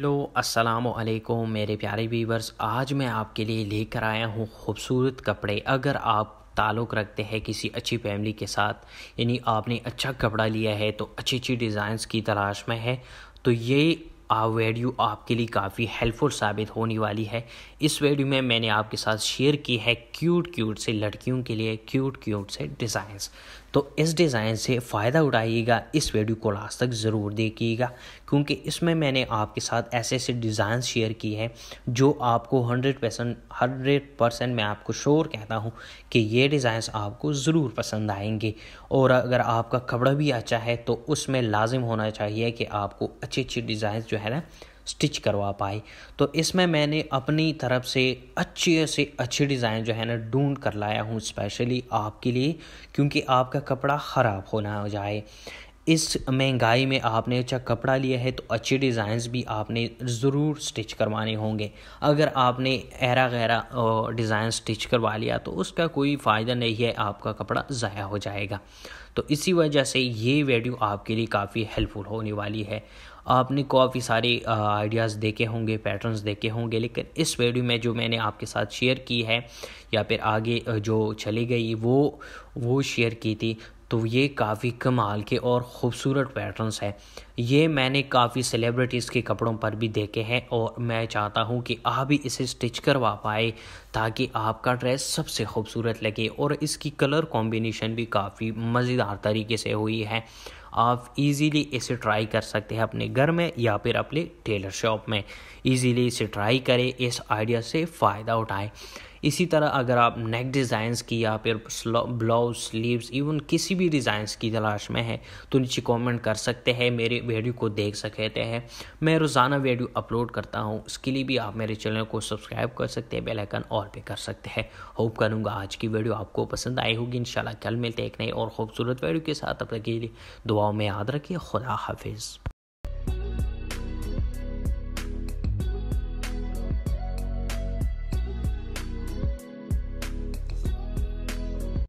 hello अस्सलाम वालेकुम मेरे प्यारे वीवर्स आज मैं आपके लिए लेकर आया हूँ खूबसूरत कपड़े अगर आप ताल्लुक़ रखते हैं किसी अच्छी फैमिली के साथ यानी आपने अच्छा कपड़ा लिया है तो अच्छी अच्छी डिज़ाइंस की तलाश में है तो ये आ वीडियो आपके लिए काफ़ी हेल्पफुल साबित होने वाली है इस वीडियो में मैंने आपके साथ शेयर की है क्यूट क्यूट से लड़कियों के लिए क्यूट क्यूट से डिज़ाइंस तो इस डिज़ाइन से फ़ायदा उठाइएगा इस वीडियो को लास्ट तक ज़रूर देखिएगा क्योंकि इसमें मैंने आपके साथ ऐसे ऐसे डिज़ाइन शेयर की है जो आपको हंड्रेड परसेंट हंड्रेड परसेंट मैं आपको श्योर कहता हूँ कि ये डिज़ाइंस आपको ज़रूर पसंद आएंगे और अगर आपका कपड़ा भी अच्छा है तो उसमें लाजिम होना चाहिए कि आपको अच्छी अच्छी डिज़ाइन जो है ना स्टिच करवा पाए तो इसमें मैंने अपनी तरफ से अच्छे से अच्छे डिज़ाइन जो है ना ढूंढ कर लाया हूँ स्पेशली आपके लिए क्योंकि आपका कपड़ा ख़राब होना हो जाए इस महंगाई में आपने अच्छा कपड़ा लिया है तो अच्छे डिज़ाइंस भी आपने ज़रूर स्टिच करवाने होंगे अगर आपने ऐरा गहरा डिज़ाइन स्टिच करवा लिया तो उसका कोई फ़ायदा नहीं है आपका कपड़ा ज़ाया हो जाएगा तो इसी वजह से ये वीडियो आपके लिए काफ़ी हेल्पफुल होने वाली है आपने काफ़ी सारे आइडियाज़ देखे होंगे पैटर्न्स देखे होंगे लेकिन इस वीडियो में जो मैंने आपके साथ शेयर की है या फिर आगे जो चली गई वो वो शेयर की थी तो ये काफ़ी कमाल के और ख़ूबसूरत पैटर्न्स हैं ये मैंने काफ़ी सेलिब्रिटीज़ के कपड़ों पर भी देखे हैं और मैं चाहता हूँ कि आप भी इसे स्टिच करवा पाए ताकि आपका ड्रेस सबसे खूबसूरत लगे और इसकी कलर कॉम्बिनेशन भी काफ़ी मज़ेदार तरीके से हुई है आप इजीली इसे ट्राई कर सकते हैं अपने घर में या फिर अपने टेलर शॉप में इजीली इसे ट्राई करें इस आइडिया से फ़ायदा उठाएं इसी तरह अगर आप नेक डिज़ाइंस की या फिर ब्लाउज स्लीव्स इवन किसी भी डिज़ाइंस की तलाश में है तो नीचे कमेंट कर सकते हैं मेरे वीडियो को देख सकते हैं मैं रोज़ाना वीडियो अपलोड करता हूँ इसके लिए भी आप मेरे चैनल को सब्सक्राइब कर सकते हैं बेलाइकन और पे कर सकते हैं होप करूँगा आज की वीडियो आपको पसंद आई होगी इन कल मिलते एक नई और खूबसूरत वीडियो के साथ अपने के लिए दुआओं में याद रखिए खुदा हाफिज़